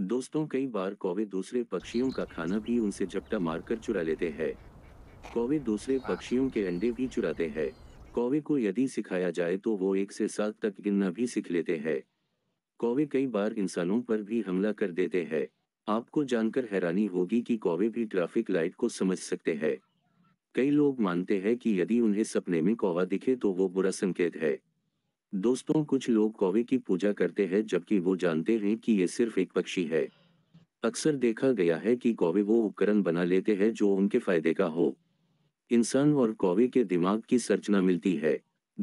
दोस्तों कई बार कौवे दूसरे पक्षियों का खाना भी उनसे झपटा मारकर चुरा लेते हैं कौवे दूसरे पक्षियों के अंडे भी चुराते हैं कौवे को यदि सिखाया जाए तो वो एक से सात तक गिनना भी सीख लेते हैं कौवे कई बार इंसानों पर भी हमला कर देते हैं आपको जानकर हैरानी होगी कि कौवे भी ट्रैफिक लाइट को समझ सकते हैं कई लोग मानते हैं कि यदि उन्हें सपने में कौवा दिखे तो वो बुरा संकेत है दोस्तों कुछ लोग कौवे की पूजा करते हैं जबकि वो जानते हैं कि ये सिर्फ एक पक्षी है अक्सर देखा गया है कि कौवे वो उपकरण बना लेते हैं जो उनके फायदे का हो इंसान और कौवे के दिमाग की संरचना मिलती है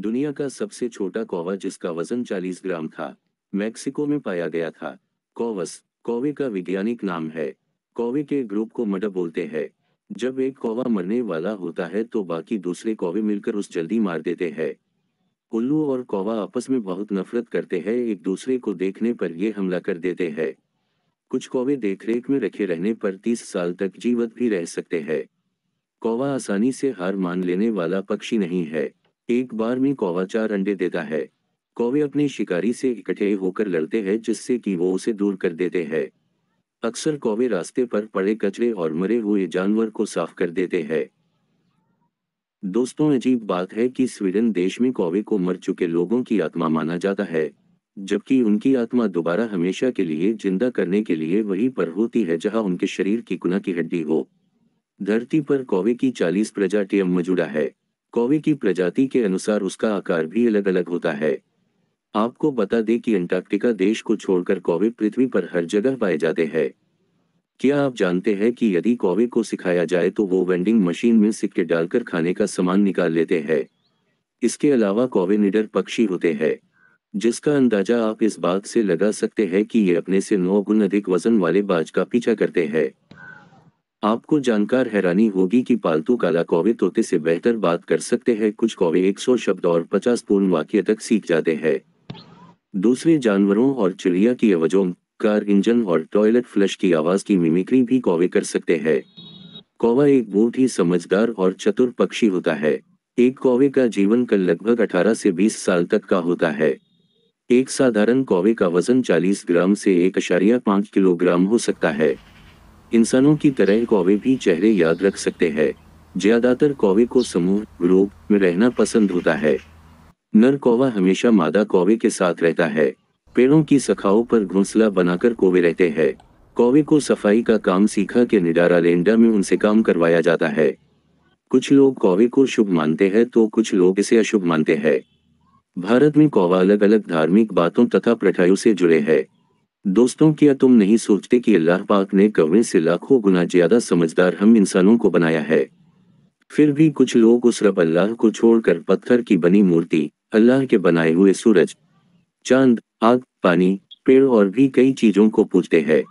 दुनिया का सबसे छोटा कौवा जिसका वजन 40 ग्राम था मैक्सिको में पाया गया था कौवस कौवे का वैज्ञानिक नाम है कौवे के ग्रुप को मड बोलते हैं जब एक कौवा मरने वाला होता है तो बाकी दूसरे कौवे मिलकर उस जल्दी मार देते हैं उल्लू और कौवा आपस में बहुत नफरत करते हैं एक दूसरे को देखने पर ये हमला कर देते हैं कुछ कौवे देखरेख में रखे रहने पर तीस साल तक जीवित भी रह सकते हैं कौवा आसानी से हार मान लेने वाला पक्षी नहीं है एक बार में कौवा चार अंडे देता है कौवे अपने शिकारी से इकट्ठे होकर लड़ते हैं जिससे कि वो उसे दूर कर देते हैं अक्सर कौवे रास्ते पर पड़े कचरे और मरे हुए जानवर को साफ कर देते हैं दोस्तों अजीब बात है कि स्वीडन देश में कौवे को मर चुके लोगों की आत्मा माना जाता है जबकि उनकी आत्मा दोबारा हमेशा के लिए जिंदा करने के लिए वही पर होती है जहां उनके शरीर की कुना की हड्डी हो धरती पर कौवे की चालीस प्रजातियां मौजूदा है कौवे की प्रजाति के अनुसार उसका आकार भी अलग अलग होता है आपको बता दें कि अंटार्कटिका देश को छोड़कर कौवे पृथ्वी पर हर जगह पाए जाते हैं क्या आप जानते हैं कि यदि कौवे को सिखाया जाए तो वो वेंडिंग मशीन में सिक्के डालकर खाने का सामान निकाल लेते हैं इसके अलावा कौवे निडर पक्षी होते हैं जिसका अंदाजा आप इस बात से लगा सकते हैं कि ये अपने से नौ गुण अधिक वजन वाले बाज का पीछा करते हैं आपको जानकार हैरानी होगी कि पालतू काला कौवे तोते से बेहतर बात कर सकते हैं कुछ कौवे 100 शब्द और 50 पूर्ण वाक्य तक सीख जाते हैं दूसरे जानवरों और चिड़िया की अवजों कार इंजन और टॉयलेट फ्लश की आवाज की मिमिक्री भी कौवे कर सकते हैं कौवा एक बहुत ही समझदार और चतुर पक्षी होता है एक कौवे का जीवन कल लगभग 18 से 20 साल तक का होता है एक साधारण कौवे का वजन 40 ग्राम से एक अशारिया पांच किलोग्राम हो सकता है इंसानों की तरह कौवे भी चेहरे याद रख सकते हैं ज्यादातर कौवे को समूह ग्रुप में रहना पसंद होता है नर कौवा हमेशा मादा कौवे के साथ रहता है पेड़ों की सखाओं पर घोंसला बनाकर कोवे रहते हैं कौवे को सफाई का काम सीखा के निडारा लेंडा में उनसे काम करवाया जाता है कुछ लोग कौवे को शुभ मानते हैं तो कुछ लोग इसे अशुभ मानते हैं भारत में कौवा अलग अलग धार्मिक बातों तथा प्रथाओं से जुड़े हैं दोस्तों क्या तुम नहीं सोचते कि अल्लाह पाक ने कौवे से लाखों गुना ज्यादा समझदार हम इंसानों को बनाया है फिर भी कुछ लोग उस रब अल्लाह को छोड़कर पत्थर की बनी मूर्ति अल्लाह के बनाए हुए सूरज चांद आग पानी पेड़ और भी कई चीजों को पूछते हैं